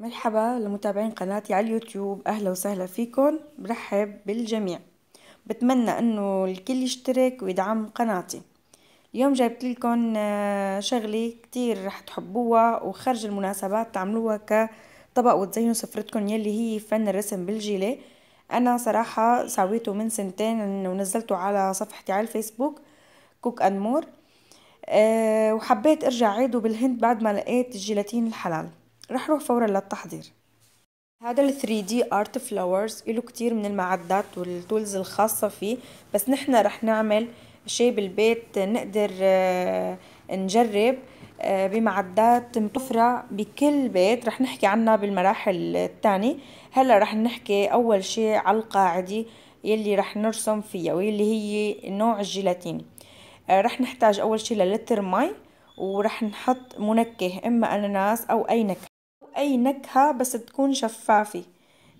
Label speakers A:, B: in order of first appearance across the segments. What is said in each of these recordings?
A: مرحبا لمتابعين قناتي على اليوتيوب أهلا وسهلا فيكم برحب بالجميع بتمنى أنه الكل يشترك ويدعم قناتي اليوم جايبت لكم آه، شغلة كتير رح تحبوها وخرج المناسبات تعملوها كطبق وتزينوا سفرتكم يلي هي فن الرسم بالجيلة أنا صراحة سويته من سنتين ونزلته على صفحتي على الفيسبوك كوك أند مور أه وحبيت أرجع عيده بالهند بعد ما لقيت الجيلاتين الحلال رح روح فورا للتحضير هذا ال 3D Art Flowers له كتير من المعدات والتولز الخاصة فيه بس نحن رح نعمل شيء بالبيت نقدر آه، نجرب آه، بمعدات متوفرة بكل بيت رح نحكي عنها بالمراحل الثانية هلا رح نحكي أول شيء على القاعدة يلي رح نرسم فيها واللي هي نوع الجيلاتين آه، رح نحتاج أول شيء للتر مي ورح نحط منكه إما أناناس أو أي نكهة أي نكهة بس تكون شفافة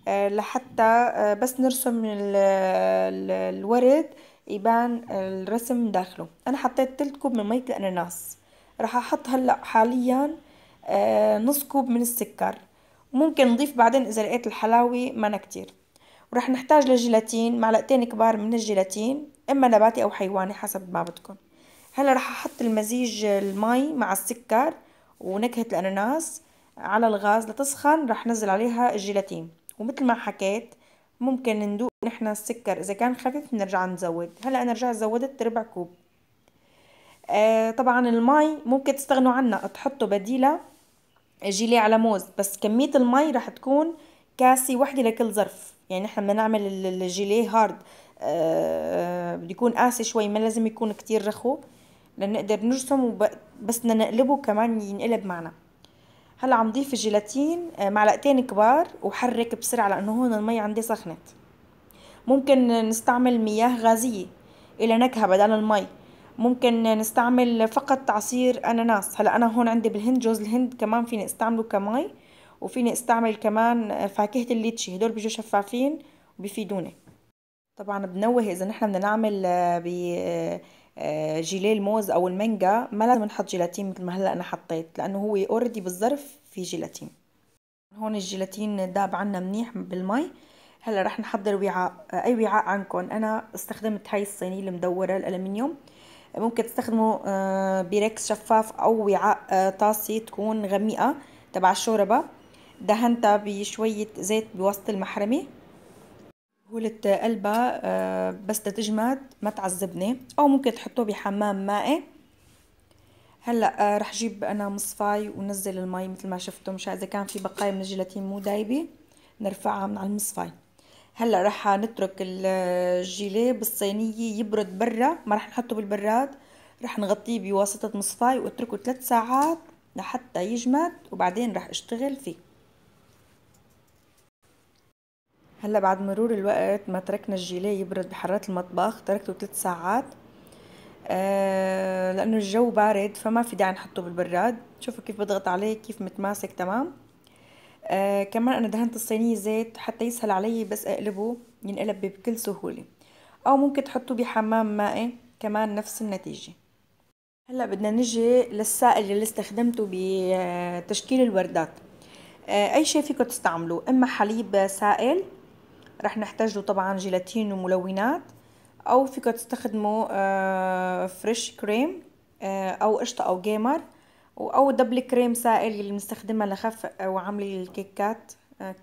A: آه، لحتى آه، بس نرسم الورد يبان الرسم داخله أنا حطيت تلت كوب من مية الأناناس راح أحط هلأ حاليا آه، نص كوب من السكر وممكن نضيف بعدين إذا لقيت الحلاوة مانا كتير وراح نحتاج للجيلاتين معلقتين كبار من الجيلاتين إما نباتي أو حيواني حسب ما بدكم هلا راح أحط المزيج المي مع السكر ونكهة الأناناس على الغاز لتسخن رح نزل عليها الجيلاتين ومثل ما حكيت ممكن ندوق نحن السكر اذا كان خفيف بنرجع نزود هلا انا رجعت زودت ربع كوب آه طبعا المي ممكن تستغنوا عنها تحطوا بديلها جيلي على موز بس كمية المي رح تكون كاسة وحدة لكل ظرف يعني نحن بدنا نعمل الجيلي هارد آه بده يكون قاسي شوي ما لازم يكون كتير رخو لنقدر نرسم وبس بدنا نقلبه كمان ينقلب معنا هلا عم ضيف الجيلاتين آه، معلقتين كبار وحرك بسرعه لانه هون المي عندي سخنت ممكن نستعمل مياه غازيه الى نكهه بدل المي ممكن نستعمل فقط عصير اناناس هلا انا هون عندي بالهند جوز الهند كمان فيني استعمله كمي وفيني استعمل كمان آه، فاكهه الليتشي هدول بيجوا شفافين وبيفيدوني طبعا بنوه اذا نحن بدنا نعمل آه، آه، جيليه الموز او المانجا ما لازم نحط جيلاتين مثل ما هلا انا حطيت لانه هو اوريدي بالظرف في جيلاتين هون الجيلاتين داب عنا منيح بالمي هلا رح نحضر وعاء آه، اي وعاء عندكم انا استخدمت هاي الصينيه المدوره الالمنيوم ممكن تستخدموا آه، بريكس شفاف او وعاء طاسي تكون غميقه تبع الشوربه دهنتها بشويه زيت بوسط المحرمه هولة قلبها آه، بس تجمد ما تعذبني او ممكن تحطوه بحمام مائي هلا آه، رح جيب انا مصفاي ونزل المي مثل ما شفتم مشان اذا كان في بقايا من الجيلاتين مو دايبه نرفعها من على المصفاي هلا رح نترك الجيلي بالصينيه يبرد برا ما رح نحطه بالبراد رح نغطيه بواسطه مصفاي واتركه ثلاث ساعات لحتى يجمد وبعدين رح اشتغل فيه هلا بعد مرور الوقت ما تركنا الجيلي يبرد بحراره المطبخ تركته ثلاث ساعات آه لانه الجو بارد فما في داعي نحطه بالبراد شوفوا كيف بضغط عليه كيف متماسك تمام آه كمان انا دهنت الصينيه زيت حتى يسهل علي بس اقلبه ينقلب بكل سهوله او ممكن تحطوه بحمام مائي كمان نفس النتيجه هلا بدنا نجي للسائل اللي استخدمته بتشكيل الوردات آه، اي شيء فيكم تستعملوه اما حليب سائل رح نحتاج له طبعا جيلاتين وملونات او فيك تستخدموا فريش آه، كريم آه، او قشطه او جيمر او دبل كريم سائل اللي بنستخدمها لخف وعمل الكيكات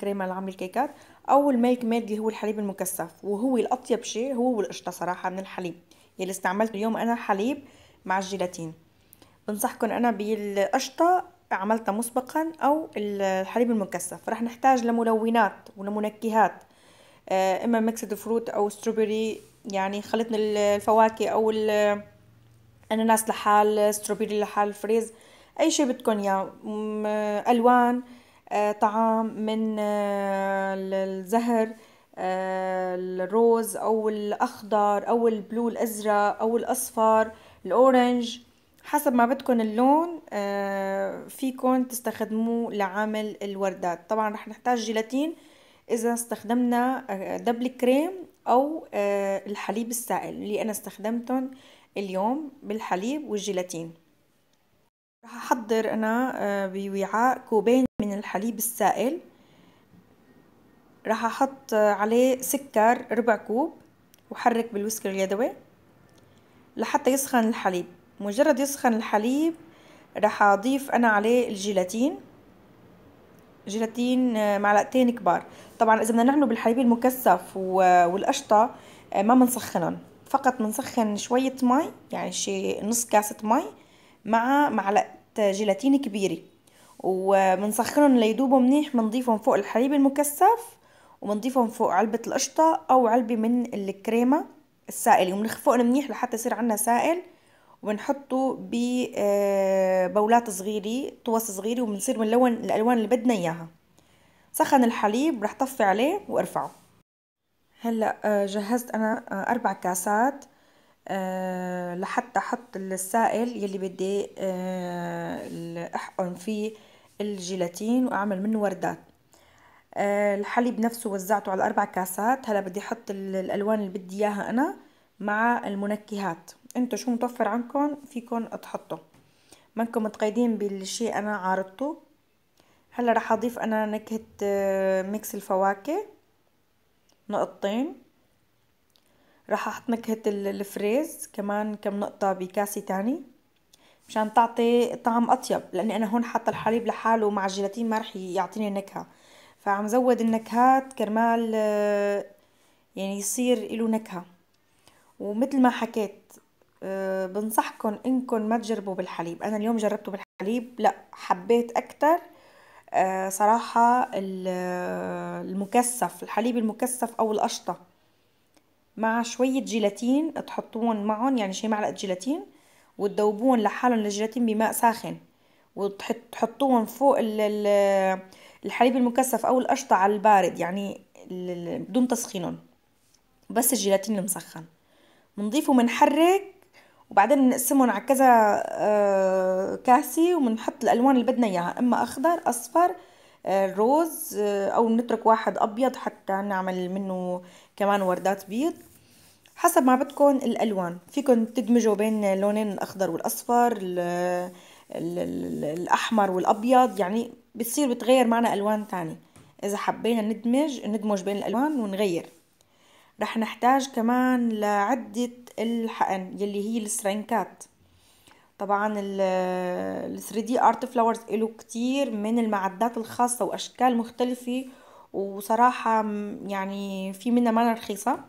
A: كريمه آه، لعمل الكيكات او الميلك ميد اللي هو الحليب المكثف وهو الاطيب شيء هو والقشطه صراحه من الحليب يلي استعملت اليوم انا حليب مع الجيلاتين بنصحكم انا بالقشطه عملتها مسبقا او الحليب المكثف رح نحتاج لملونات ولمنكهات آه، اما ميكسد فروت او ستروبري يعني خلطنا الفواكه او الاناناس لحال ستروبري لحال فريز اي شيء بدكم اياه الوان آه، طعام من آه، الزهر الروز او الاخضر او البلو الازرق او الاصفر الاورنج حسب ما بدكم اللون فيكم تستخدموه لعمل الوردات طبعا رح نحتاج جيلاتين إذا استخدمنا دبل آه، كريم أو آه، الحليب السائل اللي أنا استخدمتهم اليوم بالحليب والجيلاتين رح أحضر أنا آه، بوعاء كوبين من الحليب السائل رح أحط عليه سكر ربع كوب وحرك بالوسكر اليدوي لحتى يسخن الحليب مجرد يسخن الحليب رح أضيف أنا عليه الجيلاتين جيلاتين آه، معلقتين كبار طبعا اذا بدنا نعمله بالحليب المكثف آه، والقشطه آه، ما بنسخنهم فقط بنسخن شويه مي يعني شي نص كاسه مي مع معلقه جيلاتين كبيره وبنسخنهم ليدوبوا منيح بنضيفهم فوق الحليب المكثف وبنضيفهم فوق علبة القشطة أو علبة من الكريمة السائلة وبنخفقهم منيح لحتى يصير عندنا سائل وبنحطه ببولات آه، صغيرة طوس صغيرة وبنصير بنلون الألوان اللي بدنا إياها سخن الحليب رح طفي عليه وارفعه هلا آه، جهزت أنا آه، أربع كاسات لحتى أحط السائل يلي بدي أحقن فيه الجيلاتين وأعمل منه وردات الحليب نفسه وزعته على أربع كاسات هلا بدي أحط الألوان اللي بدي إياها أنا مع المنكهات انتوا شو متوفر عندكم فيكم تحطوا منكم متقيدين بالشيء انا عارضته هلا رح اضيف انا نكهة آه، ميكس الفواكه نقطتين رح احط نكهة الفريز كمان كم نقطة بكاسة تاني مشان تعطي طعم اطيب لاني انا هون حاطة الحليب لحاله مع الجيلاتين ما رح يعطيني نكهة فعم زود النكهات كرمال آه، يعني يصير له نكهة ومثل ما حكيت آه، بنصحكم انكم ما تجربوا بالحليب انا اليوم جربته بالحليب لا حبيت اكتر آه، صراحة المكثف الحليب المكثف او القشطة مع شوية جيلاتين تحطون معهم يعني شي معلقة جيلاتين وتذوبون لحالهم الجيلاتين بماء ساخن وتحطوهم فوق الحليب المكثف او القشطة على البارد يعني بدون تسخينهم بس الجيلاتين المسخن بنضيفه بنحرك وبعدين نقسمهم على كذا آه، كاسي وبنحط الالوان اللي بدنا اياها اما اخضر اصفر آه، روز آه، او نترك واحد ابيض حتى نعمل منه كمان وردات بيض حسب ما بدكم الالوان فيكم تدمجوا بين لونين الاخضر والاصفر الـ الـ الـ الاحمر والابيض يعني بتصير بتغير معنا الوان تاني اذا حبينا ندمج ندمج بين الالوان ونغير رح نحتاج كمان لعدة الحقن يلي هي السرنكات طبعا ال 3 دي ارت فلاورز له كتير من المعدات الخاصة واشكال مختلفة وصراحة يعني في منها مانا رخيصة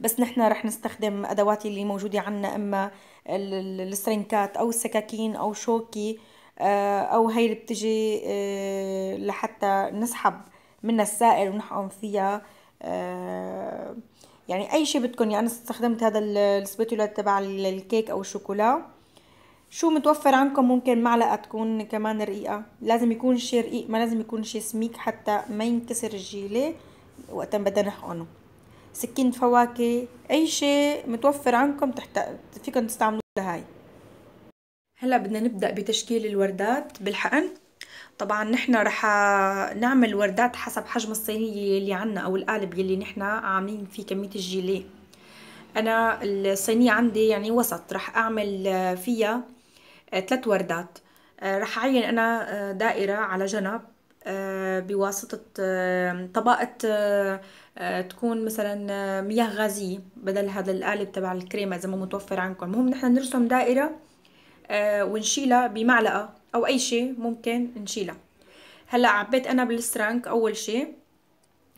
A: بس نحن رح نستخدم ادوات اللي موجودة عنا اما السرنكات او السكاكين او شوكي آه، او هي اللي بتجي آه، لحتى نسحب منها السائل ونحقن فيها آه، يعني اي شيء بدكم يعني انا استخدمت هذا السبيتولا تبع الكيك او الشوكولا شو متوفر عندكم ممكن معلقه تكون كمان رقيقه لازم يكون شيء رقيق ما لازم يكون شيء سميك حتى ما ينكسر الجيله وقت بدنا نحقنه سكين فواكه اي شيء متوفر عندكم تحت فيكم تستعملوه لهاي هلا بدنا نبدا بتشكيل الوردات بالحقن طبعا نحن رح نعمل وردات حسب حجم الصينية اللي عنا أو القالب يلي نحن عاملين فيه كمية الجيلي أنا الصينية عندي يعني وسط رح أعمل فيها آه، ثلاث وردات آه، رح أعين أنا آه، دائرة على جنب بواسطة طبقة تكون مثلا مياه غازية بدل هذا القالب تبع الكريمة إذا ما متوفر عندكم المهم نحن نرسم دائرة ونشيلها بمعلقة او اي شيء ممكن نشيلها هلا عبيت انا بالسترانك اول شيء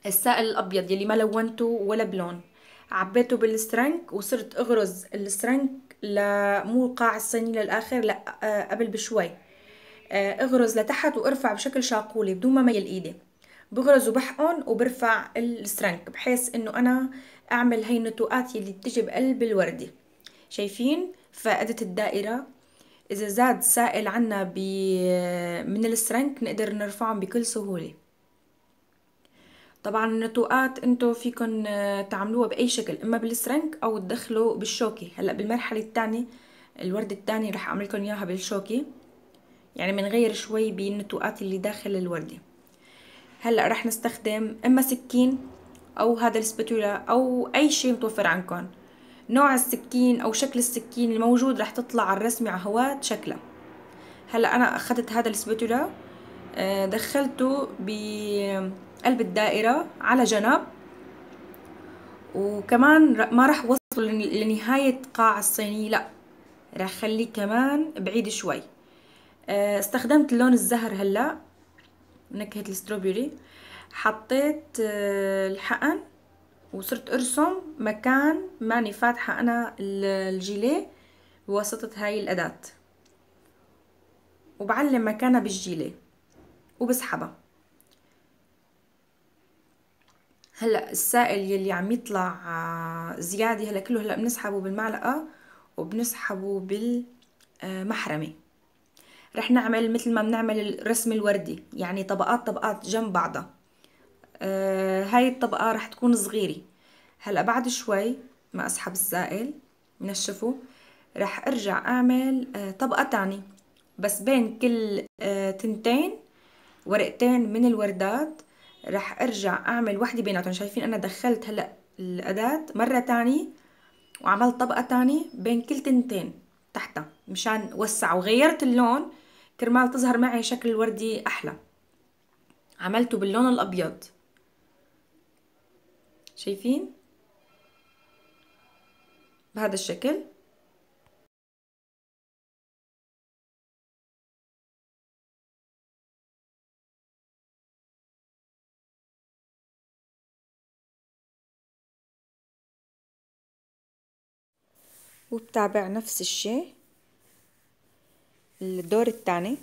A: السائل الابيض يلي ما لونته ولا بلون عبيته بالسترانك وصرت اغرز السترانك مو القاع الصيني للاخر لا آه، قبل بشوي آه، اغرز لتحت وارفع بشكل شاقولي بدون ما ميل ايدي بغرز وبحقن وبرفع السترنك بحيث انه انا اعمل هي النتوءات يلي بتجي بقلب الوردة شايفين فقدت الدائرة إذا زاد سائل عنا ب من السرنك نقدر نرفعهم بكل سهولة طبعا النتوءات انتو فيكن آه، تعملوها بأي شكل إما بالسرنك أو تدخلوا بالشوكي هلأ بالمرحلة الثانية الورد الثاني رح أعملكن إياها بالشوكي يعني بنغير شوي بالنتوءات اللي داخل الوردة هلأ رح نستخدم إما سكين أو هذا السباتولا أو أي شي متوفر عندكم نوع السكين او شكل السكين الموجود رح تطلع على الرسمة على هوات شكلها هلا انا اخذت هذا السبتولا آه، دخلته بقلب الدائرة على جنب وكمان ما رح وصله لنهاية قاع الصينية لا رح خليه كمان بعيد شوي آه، استخدمت اللون الزهر هلا نكهة الستروبيري حطيت آه، الحقن وصرت ارسم مكان ماني فاتحه انا الجيليه بواسطه هاي الاداه وبعلم مكانها بالجيليه وبسحبها هلا السائل يلي عم يطلع آه، زياده هلا كله هلا بنسحبه بالمعلقه وبنسحبه بالمحرمه رح نعمل مثل ما بنعمل الرسم الوردي يعني طبقات طبقات جنب بعضها آه هاي الطبقة رح تكون صغيرة هلأ بعد شوي ما أسحب السائل نشفه رح أرجع أعمل آه طبقة تانية بس بين كل آه تنتين ورقتين من الوردات رح أرجع أعمل وحدة بيناتهم شايفين أنا دخلت هلأ الأداة مرة تانية وعملت طبقة تانية بين كل تنتين تحتها مشان وسع وغيرت اللون كرمال تظهر معي شكل الوردي أحلى عملته باللون الأبيض شايفين
B: بهذا الشكل
A: وبتابع نفس الشيء الدور الثاني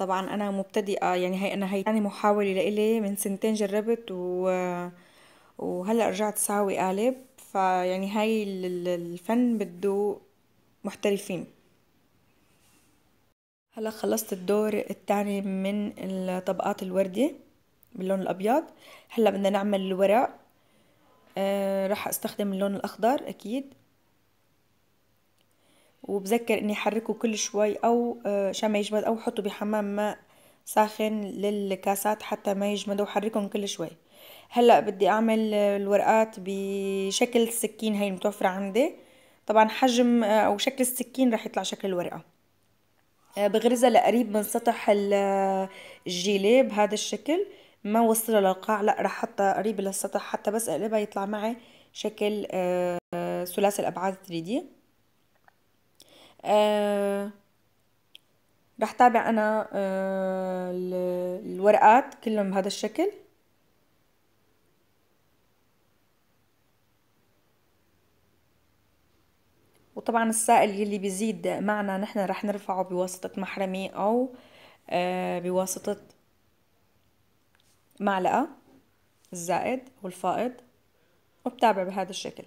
A: طبعا انا مبتدئه يعني هي انا هي يعني محاوله لإلي من سنتين جربت و وهلا رجعت ساوي قالب فيعني هاي الفن بده محترفين هلا خلصت الدور الثاني من الطبقات الوردي باللون الابيض هلا بدنا نعمل الورق أه راح استخدم اللون الاخضر اكيد وبذكر اني احركه كل شوي او آه، عشان ما يجمد او حطه بحمام ماء ساخن للكاسات حتى ما يجمدوا وحركهم كل شوي هلا بدي اعمل آه، الورقات بشكل السكين هاي المتوفره عندي طبعا حجم آه، او شكل السكين رح يطلع شكل الورقه بغرزها لقريب من سطح الجيلي بهذا الشكل ما وصلها للقاع لا رح احطها قريب للسطح حتى بس اقلبها يطلع معي شكل ثلاثي الابعاد 3 دي آه، رح تابع انا آه، الورقات كلهم بهذا الشكل وطبعا السائل يلي بيزيد معنا نحن رح نرفعه بواسطة محرمي او آه، بواسطة معلقة الزائد والفائض وبتابع بهذا الشكل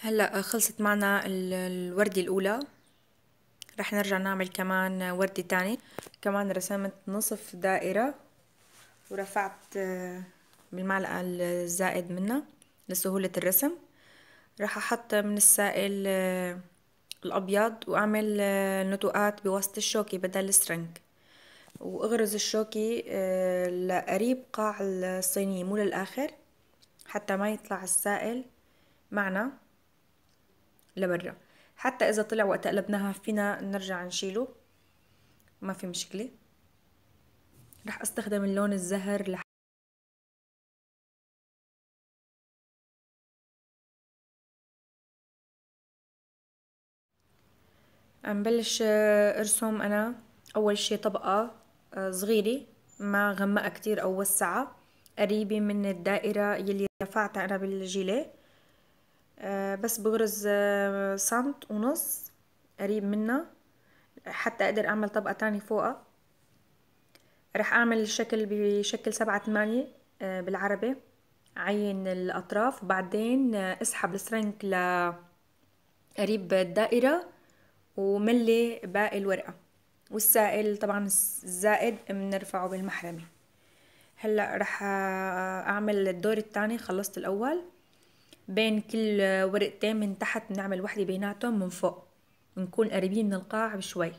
A: هلا آه، خلصت معنا الوردة الأولى رح نرجع نعمل كمان وردة تانية كمان رسمت نصف دائرة ورفعت آه، بالمعلقة الزائد منها لسهولة الرسم رح أحط من السائل آه، الأبيض وأعمل نتوءات بواسطة الشوكي بدل السرنج وأغرز الشوكي لقريب قاع الصينية مو للآخر حتى ما يطلع السائل معنا لبرا حتى إذا طلع وقت قلبناها فينا نرجع نشيله ما في مشكلة رح أستخدم اللون الزهر لح عم بلش آه، ارسم انا اول شي طبقة آه، صغيرة ما غمقها كتير او وسعها قريبة من الدائرة يلي رفعتها انا بالجيليه آه، بس بغرز سنت آه، ونص قريب منها حتى اقدر اعمل طبقة تانية فوقها رح اعمل الشكل بشكل سبعة ثمانية آه، بالعربي عين الاطراف وبعدين اسحب السرنك لقريب الدائرة وملي باقي الورقة والسائل طبعا الزائد بنرفعه بالمحرمة هلا رح اعمل الدور الثاني خلصت الاول بين كل ورقتين من تحت بنعمل وحده بيناتهم من فوق نكون قريبين من القاع بشوي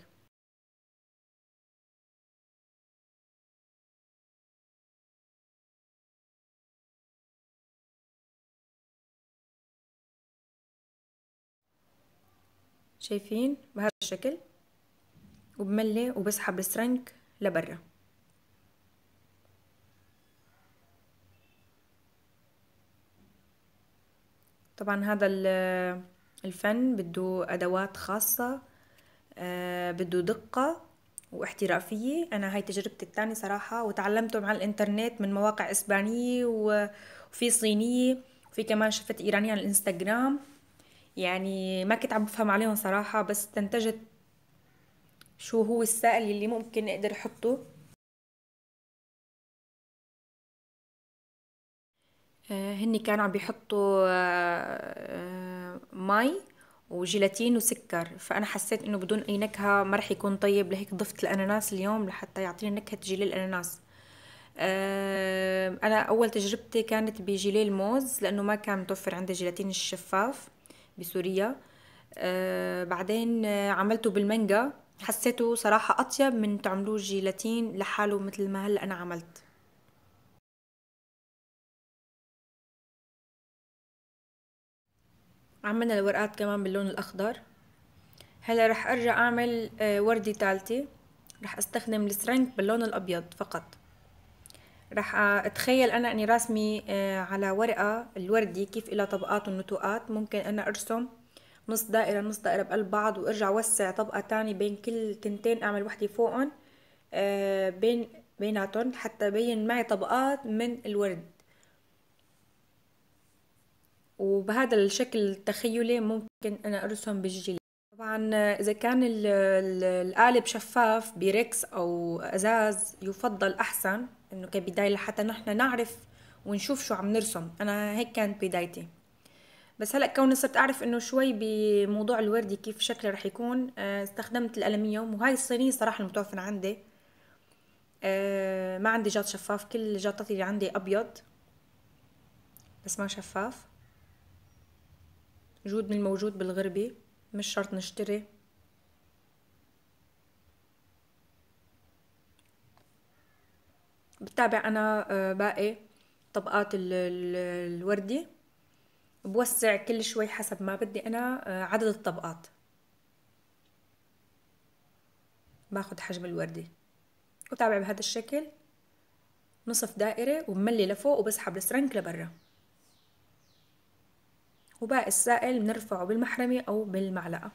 A: شايفين بهذا الشكل وبملي وبسحب السرنك لبرا طبعا هذا الفن بده أدوات خاصة آه، بده دقة واحترافية أنا هاي تجربتي الثانية صراحة وتعلمتهم على الإنترنت من مواقع إسبانية وفي صينية وفي كمان شفت إيرانية على الإنستغرام يعني ما كنت عم بفهم عليهم صراحة بس استنتجت شو هو السائل اللي ممكن أقدر أحطه آه، هني كانوا عم بيحطوا آه، آه، مي وجيلاتين وسكر فانا حسيت انه بدون اي نكهه ما رح يكون طيب لهيك ضفت الاناناس اليوم لحتى يعطيني نكهه جيلي الاناناس انا اول تجربتي كانت بجيلي الموز لانه ما كان متوفر عندي جيلاتين الشفاف بسوريا بعدين عملته بالمانجا حسيته صراحه اطيب من تعملوه جيلاتين لحاله مثل ما هلا انا عملت عملنا الورقات كمان باللون الأخضر هلا رح أرجع أعمل آه، وردة ثالثة رح أستخدم السرنك باللون الأبيض فقط رح أتخيل أنا أني راسمي آه، على ورقة الوردي كيف إلى طبقات ونتوءات ممكن أنا أرسم نص دائرة نص دائرة بقلب بعض وأرجع وسع طبقة تانية بين كل تنتين أعمل وحدة فوقهم آه، بين بيناتهم حتى بين معي طبقات من الورد وبهذا الشكل التخيلي ممكن أنا أرسم بالجلد طبعا إذا كان القالب شفاف بريكس أو أزاز يفضل أحسن إنه كبداية لحتى نحن نعرف ونشوف شو عم نرسم أنا هيك كانت بدايتي بس هلا كوني صرت اعرف انه شوي بموضوع الوردي كيف شكله رح يكون آه، استخدمت الالمنيوم وهاي الصينيه صراحه المتوفرة عندي آه، ما عندي جاط شفاف كل جاطاتي اللي عندي ابيض بس ما شفاف جود من الموجود بالغربة مش شرط نشتري بتابع انا آه، باقي طبقات الوردي بوسع كل شوي حسب ما بدي انا آه، عدد الطبقات باخد حجم الوردي وتابع بهذا الشكل نصف دائرة وبملي لفوق وبسحب السرنك لبرا وباقي السائل بنرفعه بالمحرمة أو بالمعلقة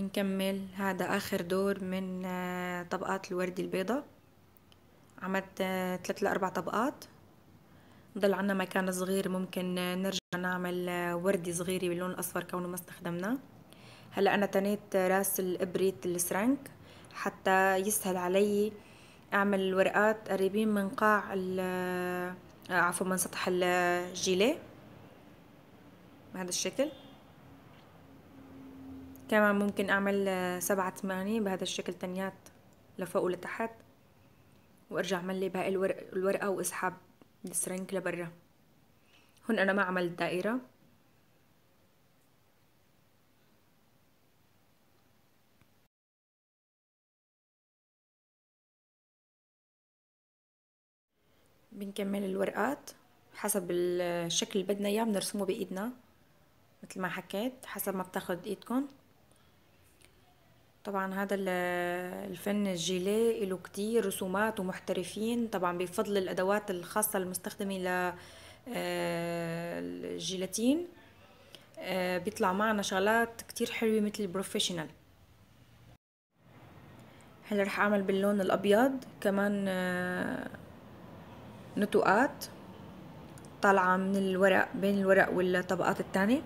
A: بنكمل هذا اخر دور من آه، طبقات الورد البيضة عملت آه، ثلاث لاربع طبقات ضل عنا مكان صغير ممكن آه، نرجع نعمل وردة صغيرة باللون الاصفر كونه ما استخدمناه هلا انا تنيت راس الابرة السرنك حتى يسهل علي اعمل الورقات قريبين من قاع عفوا من سطح الجيلي بهذا الشكل كمان ممكن أعمل آه، سبعة ثمانية بهذا الشكل تنيات لفوق ولتحت وأرجع ملي باقي الورق الورقة وأسحب السرنك لبرا هون أنا ما عملت دائرة بنكمل الورقات حسب الشكل اللي بدنا اياه بنرسمه بايدنا مثل ما حكيت حسب ما بتاخد ايدكم طبعا هذا الفن الجيلي له كتير رسومات ومحترفين طبعا بفضل الادوات الخاصه المستخدمه للجيلاتين آه، الجيلاتين آه، بيطلع معنا شغلات كتير حلوه مثل البروفيشنال هلا رح اعمل باللون الابيض كمان آه، نتوءات طالعه من الورق بين الورق والطبقات الثانيه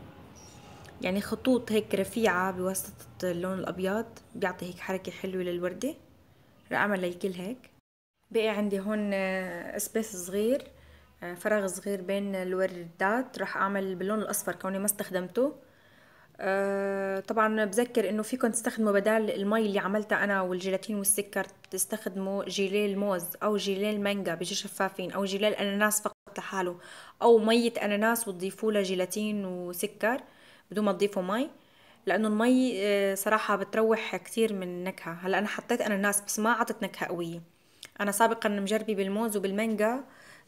A: يعني خطوط هيك رفيعة بواسطة اللون الأبيض بيعطي هيك حركة حلوة للوردة رح أعمل للكل هيك بقي عندي هون سبيس آه، صغير آه، فراغ صغير بين الوردات رح أعمل باللون الأصفر كوني ما استخدمته آه، طبعا بذكر انه فيكم تستخدموا بدال المي اللي عملتها انا والجيلاتين والسكر تستخدموا جيليه الموز او جيليه المانجا بيجي شفافين او جيليه الاناناس فقط لحاله او مية اناناس وتضيفوا له جيلاتين وسكر بدون ما تضيفوا مي لانه المي آه، صراحه بتروح كثير من النكهه هلا انا حطيت اناناس بس ما اعطت نكهه قويه انا سابقا مجربه بالموز وبالمانجا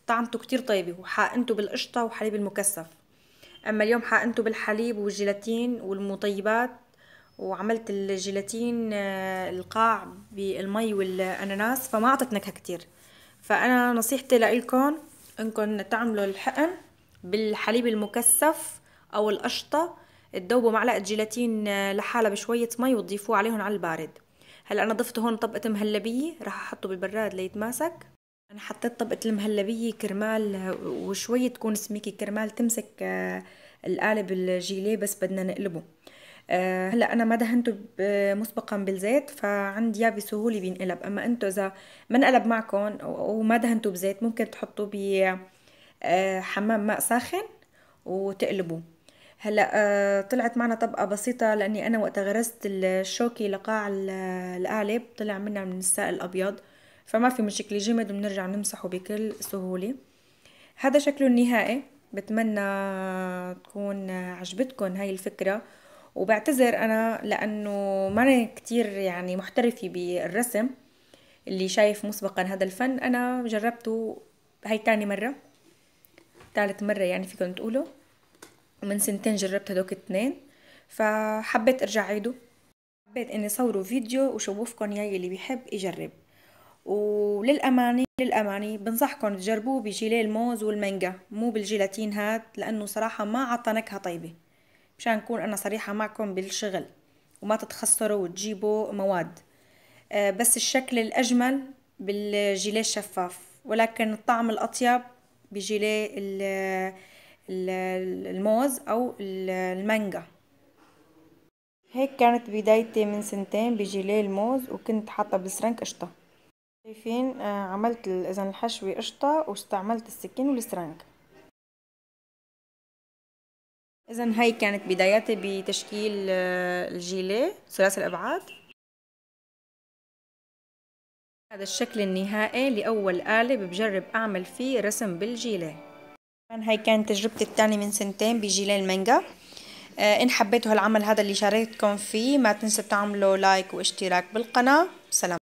A: طعمته كتير طيبه وحقنته بالقشطه وحليب المكثف اما اليوم حقنته بالحليب والجيلاتين والمطيبات وعملت الجيلاتين آه، القاع بالمي والاناناس فما اعطت نكهه كتير فانا نصيحتي لإلكم انكم تعملوا الحقن بالحليب المكثف او القشطه تذوبوا معلقه جيلاتين آه، لحالها بشويه مي وتضيفوه عليهم على البارد هلا انا ضفت هون طبقه مهلبيه راح احطه بالبراد ليتماسك انا حطيت طبقه المهلبيه كرمال آه، وشوية تكون سميكه كرمال تمسك آه، القالب الجيلي بس بدنا نقلبه هلا انا ما دهنته مسبقا بالزيت فعندي اياه بسهوله بينقلب اما انتو اذا ما انقلب معكم وما دهنته بزيت ممكن تحطوه ب حمام ماء ساخن وتقلبوه هلا آه، طلعت معنا طبقه بسيطه لاني انا وقت غرزت الشوكي لقاع القالب طلع منها من السائل الابيض فما في مشكله جمد بنرجع نمسحه بكل سهوله هذا شكله النهائي بتمنى تكون عجبتكم هاي الفكره وبعتذر انا لانه ماني كتير يعني محترفه بالرسم اللي شايف مسبقا هذا الفن انا جربته هاي تاني مره ثالث مره يعني فيكم تقولوا ومن سنتين جربت هدوك اتنين فحبيت ارجع عيده حبيت اني صوروا فيديو وشوفكن ياي اللي بيحب يجرب وللأمانة للأمانة بنصحكم تجربوه بجيلي الموز والمانجا مو بالجيلاتين هاد لأنه صراحة ما عطى نكهة طيبة مشان أكون أنا صريحة معكم بالشغل وما تتخسروا وتجيبوا مواد آه، بس الشكل الأجمل بالجيلي الشفاف ولكن الطعم الأطيب بجيلي الموز أو المانجا هيك كانت بدايتي من سنتين بجيلي الموز وكنت حاطة بالسرنك قشطة شايفين آه، عملت إذا الحشوة قشطة واستعملت السكين والسرنك إذا هاي كانت بداياتي بتشكيل آه، الجيلي ثلاثي الأبعاد هذا الشكل النهائي لأول آلة بجرب أعمل فيه رسم بالجيليه هاي كانت تجربتي الثانية من سنتين بجيلين المانجا آه إن حبيتوا هالعمل هذا اللي شاركتكم فيه ما تنسوا تعملوا لايك واشتراك بالقناة سلام